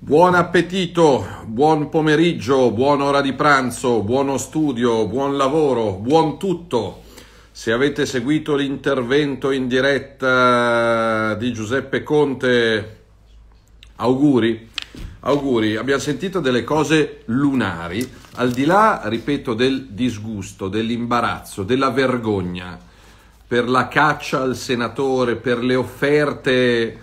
Buon appetito, buon pomeriggio, buon'ora di pranzo, buono studio, buon lavoro, buon tutto. Se avete seguito l'intervento in diretta di Giuseppe Conte, auguri. Auguri, abbiamo sentito delle cose lunari, al di là, ripeto, del disgusto, dell'imbarazzo, della vergogna per la caccia al senatore, per le offerte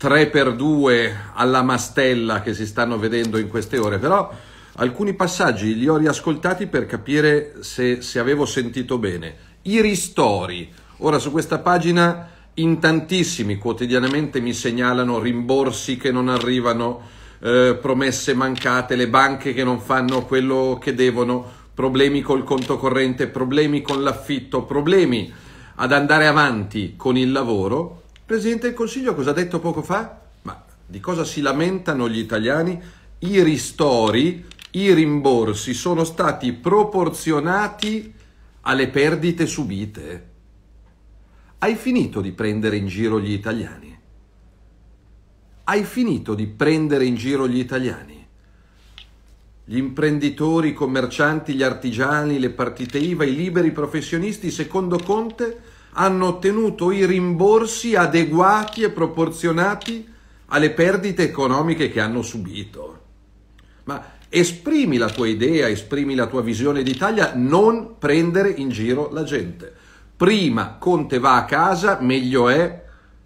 3 per 2 alla mastella che si stanno vedendo in queste ore, però alcuni passaggi li ho riascoltati per capire se, se avevo sentito bene. I ristori. Ora su questa pagina in tantissimi quotidianamente mi segnalano rimborsi che non arrivano, eh, promesse mancate, le banche che non fanno quello che devono, problemi col conto corrente, problemi con l'affitto, problemi ad andare avanti con il lavoro Presidente del Consiglio cosa ha detto poco fa? Ma di cosa si lamentano gli italiani? I ristori, i rimborsi sono stati proporzionati alle perdite subite. Hai finito di prendere in giro gli italiani? Hai finito di prendere in giro gli italiani? Gli imprenditori, i commercianti, gli artigiani, le partite IVA, i liberi professionisti, secondo Conte, hanno ottenuto i rimborsi adeguati e proporzionati alle perdite economiche che hanno subito. Ma esprimi la tua idea, esprimi la tua visione d'Italia, non prendere in giro la gente. Prima Conte va a casa, meglio è,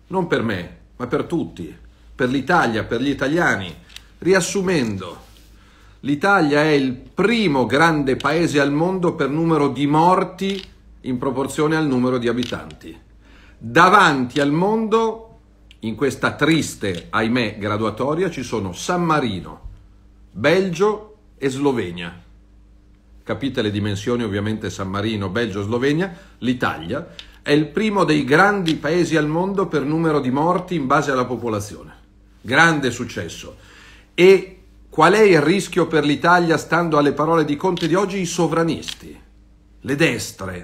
non per me, ma per tutti, per l'Italia, per gli italiani. Riassumendo, l'Italia è il primo grande paese al mondo per numero di morti in proporzione al numero di abitanti. Davanti al mondo, in questa triste, ahimè, graduatoria, ci sono San Marino, Belgio e Slovenia. Capite le dimensioni ovviamente San Marino, Belgio, Slovenia, l'Italia è il primo dei grandi paesi al mondo per numero di morti in base alla popolazione. Grande successo. E qual è il rischio per l'Italia, stando alle parole di Conte di oggi, i sovranisti, le destre,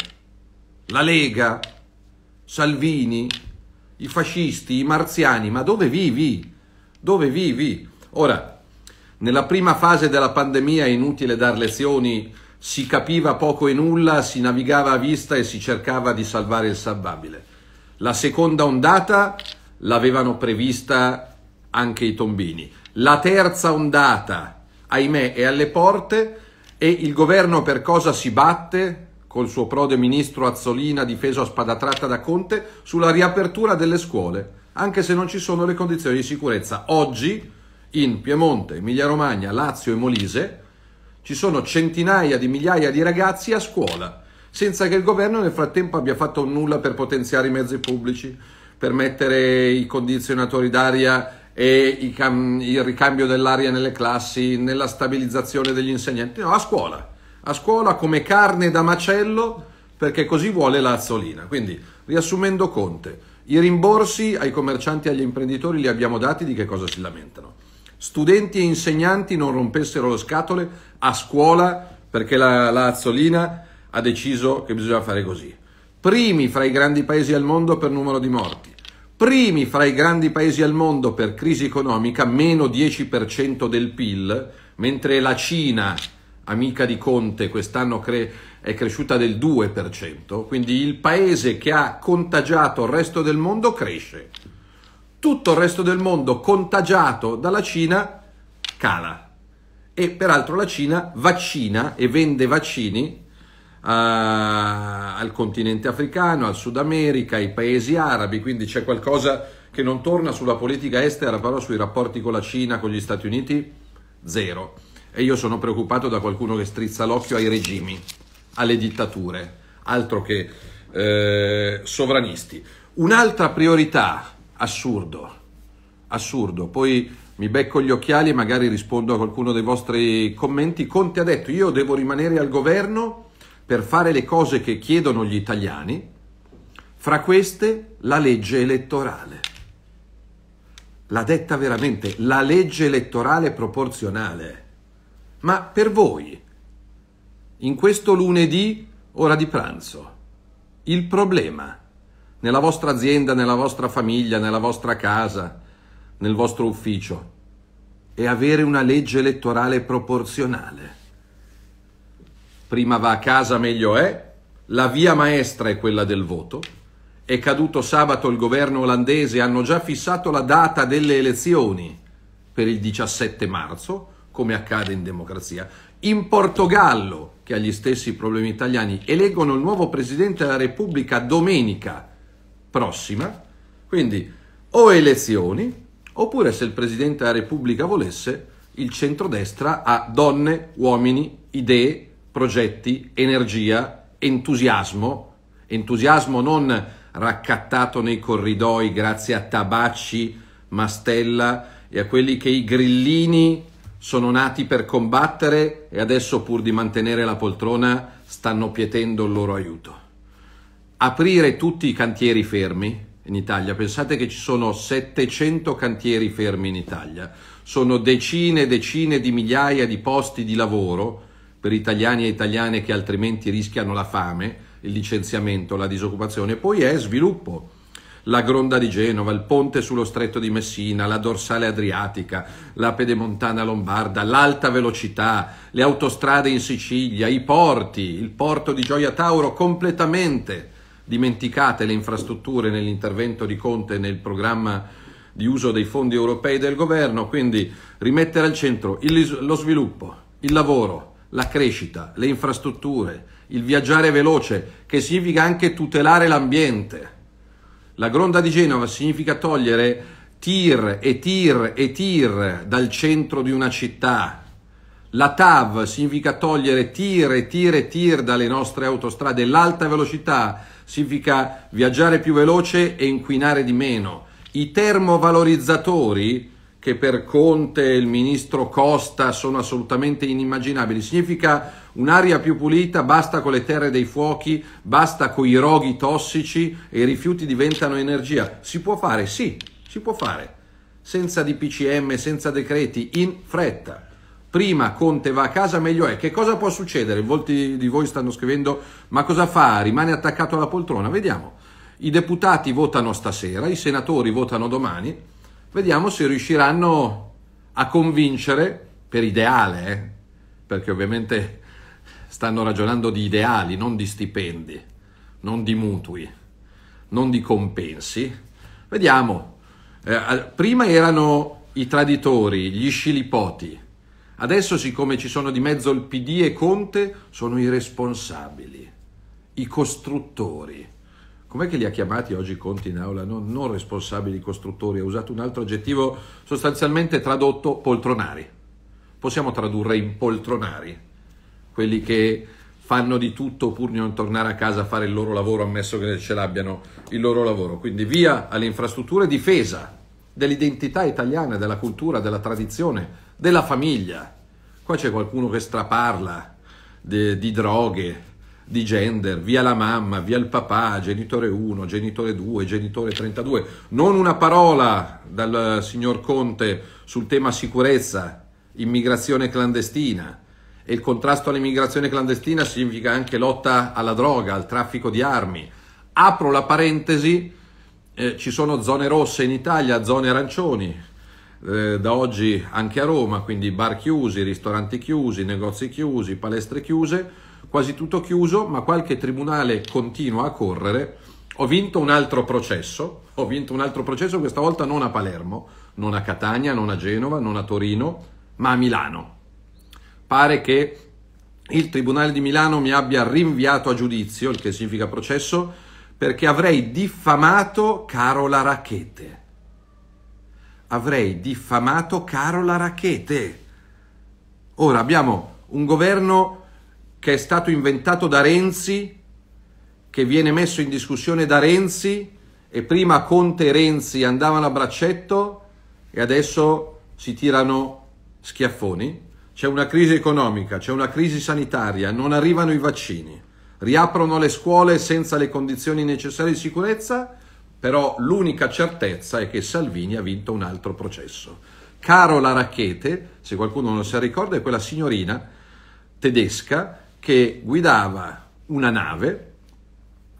la Lega, Salvini, i fascisti, i marziani, ma dove vivi? Dove vivi? Ora, nella prima fase della pandemia è inutile dar lezioni, si capiva poco e nulla, si navigava a vista e si cercava di salvare il salvabile. La seconda ondata l'avevano prevista anche i tombini. La terza ondata, ahimè, è alle porte e il governo per cosa si batte? col suo prode ministro Azzolina difeso a spada tratta da Conte sulla riapertura delle scuole, anche se non ci sono le condizioni di sicurezza. Oggi in Piemonte, Emilia-Romagna, Lazio e Molise ci sono centinaia di migliaia di ragazzi a scuola, senza che il governo nel frattempo abbia fatto nulla per potenziare i mezzi pubblici, per mettere i condizionatori d'aria e il ricambio dell'aria nelle classi, nella stabilizzazione degli insegnanti, no, a scuola a scuola come carne da macello perché così vuole la azzolina. Quindi, riassumendo Conte, i rimborsi ai commercianti e agli imprenditori li abbiamo dati, di che cosa si lamentano? Studenti e insegnanti non rompessero le scatole a scuola perché la, la azzolina ha deciso che bisogna fare così. Primi fra i grandi paesi al mondo per numero di morti, primi fra i grandi paesi al mondo per crisi economica, meno 10% del PIL, mentre la Cina amica di Conte, quest'anno cre- è cresciuta del 2%, quindi il paese che ha contagiato il resto del mondo cresce. Tutto il resto del mondo contagiato dalla Cina cala. E peraltro la Cina vaccina e vende vaccini a, eh, al continente africano, al Sud America, ai paesi arabi, quindi c'è qualcosa che non torna sulla politica estera, però sui rapporti con la Cina, con gli Stati Uniti, zero. E io sono preoccupato da qualcuno che strizza l'occhio ai regimi, alle dittature, altro che eh, sovranisti. Un'altra priorità, assurdo, assurdo, poi mi becco gli occhiali e magari rispondo a qualcuno dei vostri commenti. Conte ha detto io devo rimanere al governo per fare le cose che chiedono gli italiani, fra queste la legge elettorale. L'ha detta veramente, la legge elettorale proporzionale ma per voi, in questo lunedì, ora di pranzo, il problema nella vostra azienda, nella vostra famiglia, nella vostra casa, nel vostro ufficio, è avere una legge elettorale proporzionale. Prima va a casa meglio è, la via maestra è quella del voto, è caduto sabato il governo olandese, hanno già fissato la data delle elezioni per il 17 marzo, come accade in democrazia. In Portogallo, che ha gli stessi problemi italiani, eleggono il nuovo Presidente della Repubblica domenica prossima, quindi o elezioni, oppure se il Presidente della Repubblica volesse, il centrodestra ha donne, uomini, idee, progetti, energia, entusiasmo, entusiasmo non raccattato nei corridoi grazie a Tabacci, Mastella e a quelli che i grillini sono nati per combattere e adesso pur di mantenere la poltrona stanno pietendo il loro aiuto. Aprire tutti i cantieri fermi in Italia, pensate che ci sono 700 cantieri fermi in Italia, sono decine e decine di migliaia di posti di lavoro per italiani e italiane che altrimenti rischiano la fame, il licenziamento, la disoccupazione, poi è sviluppo la Gronda di Genova, il ponte sullo stretto di Messina, la dorsale adriatica, la pedemontana lombarda, l'alta velocità, le autostrade in Sicilia, i porti, il porto di Gioia Tauro completamente dimenticate le infrastrutture nell'intervento di Conte nel programma di uso dei fondi europei del governo, quindi rimettere al centro il, lo sviluppo, il lavoro, la crescita, le infrastrutture, il viaggiare veloce, che significa anche tutelare l'ambiente. La gronda di Genova significa togliere tir e tir e tir dal centro di una città. La TAV significa togliere tir e tir e tir dalle nostre autostrade. L'alta velocità significa viaggiare più veloce e inquinare di meno. I termovalorizzatori che per Conte e il ministro Costa sono assolutamente inimmaginabili. Significa un'aria più pulita, basta con le terre dei fuochi, basta con i roghi tossici e i rifiuti diventano energia. Si può fare, sì, si può fare, senza DPCM, senza decreti, in fretta. Prima Conte va a casa, meglio è. Che cosa può succedere? Molti di voi stanno scrivendo, ma cosa fa? Rimane attaccato alla poltrona? Vediamo. I deputati votano stasera, i senatori votano domani Vediamo se riusciranno a convincere per ideale, eh? perché ovviamente stanno ragionando di ideali, non di stipendi, non di mutui, non di compensi. Vediamo, eh, prima erano i traditori, gli scilipoti, adesso siccome ci sono di mezzo il PD e Conte, sono i responsabili, i costruttori com'è che li ha chiamati oggi Conti in aula? Non, non, responsabili costruttori, ha usato un altro aggettivo sostanzialmente tradotto poltronari. Possiamo tradurre in poltronari quelli che fanno di tutto pur non tornare a casa a fare il loro lavoro, ammesso che ce l'abbiano il loro lavoro. Quindi via alle infrastrutture, difesa dell'identità italiana, della cultura, della tradizione, della famiglia. Qua c'è qualcuno che straparla di, di droghe, di gender, via la mamma, via il papà, genitore 1, genitore 2, genitore 32. Non una parola dal eh, signor Conte sul tema sicurezza, immigrazione clandestina. E il contrasto all'immigrazione clandestina significa anche lotta alla droga, al traffico di armi. Apro la parentesi, eh, ci sono zone rosse in Italia, zone arancioni. Eh, da oggi anche a Roma, quindi bar chiusi, ristoranti chiusi, negozi chiusi, palestre chiuse quasi tutto chiuso, ma qualche tribunale continua a correre. Ho vinto un altro processo, ho vinto un altro processo questa volta non a Palermo, non a Catania, non a Genova, non a Torino, ma a Milano. Pare che il Tribunale di Milano mi abbia rinviato a giudizio, il che significa processo, perché avrei diffamato Carola Racchete. Avrei diffamato Carola Racchete. Ora abbiamo un governo che è stato inventato da Renzi, che viene messo in discussione da Renzi e prima Conte e Renzi andavano a braccetto e adesso si tirano schiaffoni. C'è una crisi economica, c'è una crisi sanitaria, non arrivano i vaccini, riaprono le scuole senza le condizioni necessarie di sicurezza, però l'unica certezza è che Salvini ha vinto un altro processo. Carola Racchete, se qualcuno non si ricorda, è quella signorina tedesca che guidava una nave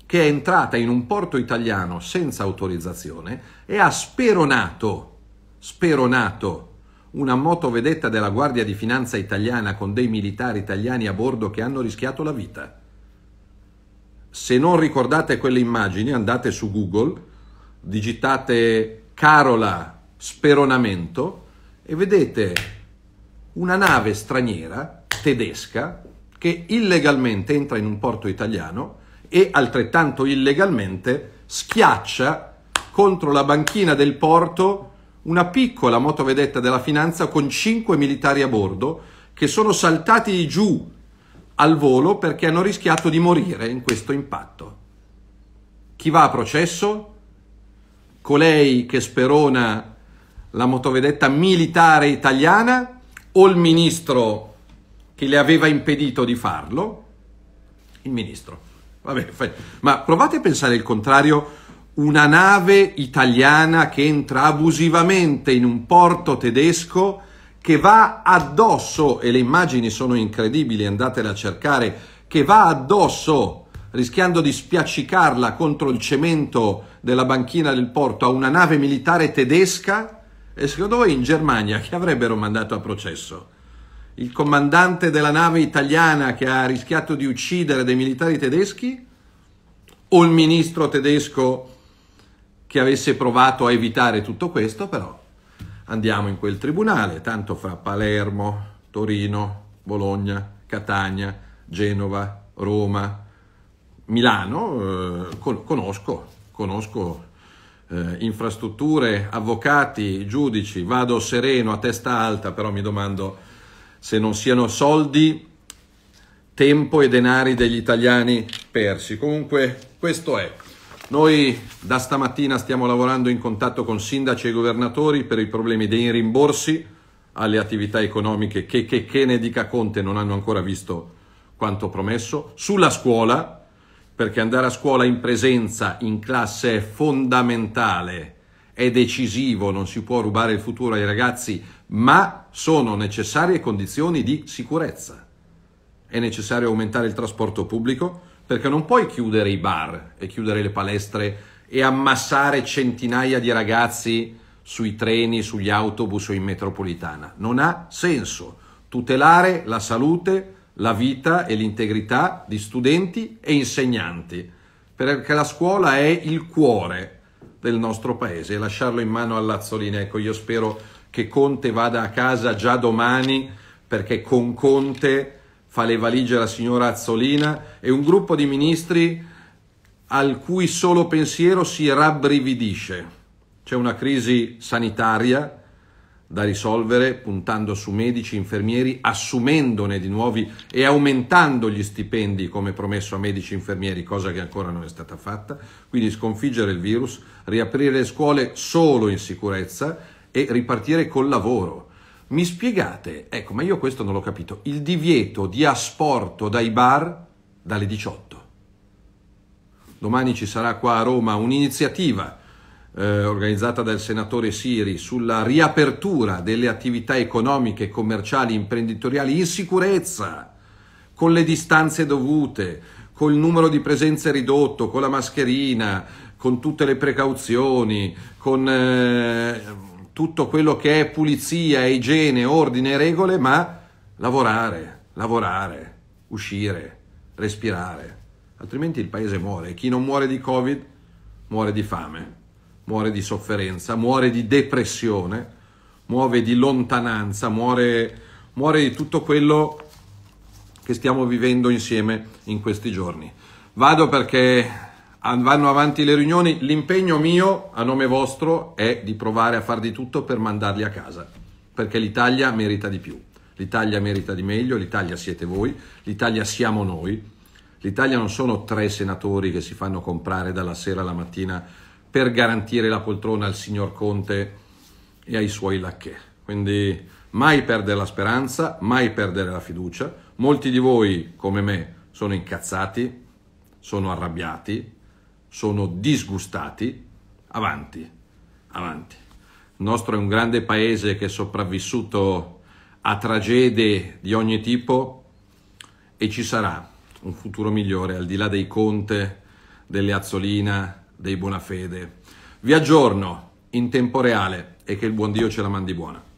che è entrata in un porto italiano senza autorizzazione e ha speronato, speronato una motovedetta della Guardia di Finanza italiana con dei militari italiani a bordo che hanno rischiato la vita. Se non ricordate quelle immagini, andate su Google, digitate Carola speronamento e vedete una nave straniera tedesca che illegalmente entra in un porto italiano e altrettanto illegalmente schiaccia contro la banchina del porto una piccola motovedetta della finanza con cinque militari a bordo che sono saltati giù al volo perché hanno rischiato di morire in questo impatto. Chi va a processo? Colei che sperona la motovedetta militare italiana o il ministro che le aveva impedito di farlo? Il ministro. Vabbè, ma provate a pensare il contrario. Una nave italiana che entra abusivamente in un porto tedesco che va addosso, e le immagini sono incredibili, andatele a cercare, che va addosso rischiando di spiaccicarla contro il cemento della banchina del porto a una nave militare tedesca, e secondo voi in Germania chi avrebbero mandato a processo? il comandante della nave italiana che ha rischiato di uccidere dei militari tedeschi o il ministro tedesco che avesse provato a evitare tutto questo, però andiamo in quel tribunale, tanto fra Palermo, Torino, Bologna, Catania, Genova, Roma, Milano, eh, conosco, conosco eh, infrastrutture, avvocati, giudici, vado sereno, a testa alta, però mi domando se non siano soldi, tempo e denari degli italiani persi. Comunque questo è. Noi da stamattina stiamo lavorando in contatto con sindaci e governatori per i problemi dei rimborsi alle attività economiche che, che, che ne dica Conte non hanno ancora visto quanto promesso, sulla scuola, perché andare a scuola in presenza, in classe è fondamentale, è decisivo, non si può rubare il futuro ai ragazzi ma sono necessarie condizioni di sicurezza. È necessario aumentare il trasporto pubblico perché non puoi chiudere i bar e chiudere le palestre e ammassare centinaia di ragazzi sui treni, sugli autobus o in metropolitana. Non ha senso tutelare la salute, la vita e l'integrità di studenti e insegnanti, perché la scuola è il cuore del nostro paese e lasciarlo in mano all'azzolina. Ecco, io spero che Conte vada a casa già domani perché con Conte fa le valigie la signora Azzolina e un gruppo di ministri al cui solo pensiero si rabbrividisce. C'è una crisi sanitaria da risolvere puntando su medici, infermieri, assumendone di nuovi e aumentando gli stipendi come promesso a medici e infermieri, cosa che ancora non è stata fatta. Quindi sconfiggere il virus, riaprire le scuole solo in sicurezza, e ripartire col lavoro. Mi spiegate, ecco, ma io questo non l'ho capito, il divieto di asporto dai bar dalle 18. Domani ci sarà qua a Roma un'iniziativa eh, organizzata dal senatore Siri sulla riapertura delle attività economiche, commerciali, imprenditoriali in sicurezza, con le distanze dovute, col numero di presenze ridotto, con la mascherina, con tutte le precauzioni, con... Eh, tutto quello che è pulizia, igiene, ordine e regole, ma lavorare, lavorare, uscire, respirare. Altrimenti il paese muore. E chi non muore di Covid muore di fame, muore di sofferenza, muore di depressione, muore di lontananza, muore, muore di tutto quello che stiamo vivendo insieme in questi giorni. Vado perché vanno avanti le riunioni, l'impegno mio a nome vostro è di provare a far di tutto per mandarli a casa, perché l'Italia merita di più, l'Italia merita di meglio, l'Italia siete voi, l'Italia siamo noi, l'Italia non sono tre senatori che si fanno comprare dalla sera alla mattina per garantire la poltrona al signor Conte e ai suoi lacchè. Quindi mai perdere la speranza, mai perdere la fiducia. Molti di voi, come me, sono incazzati, sono arrabbiati, sono disgustati, avanti, avanti. Il nostro è un grande paese che è sopravvissuto a tragedie di ogni tipo e ci sarà un futuro migliore al di là dei Conte, delle Azzolina, dei Bonafede. Vi aggiorno in tempo reale e che il buon Dio ce la mandi buona.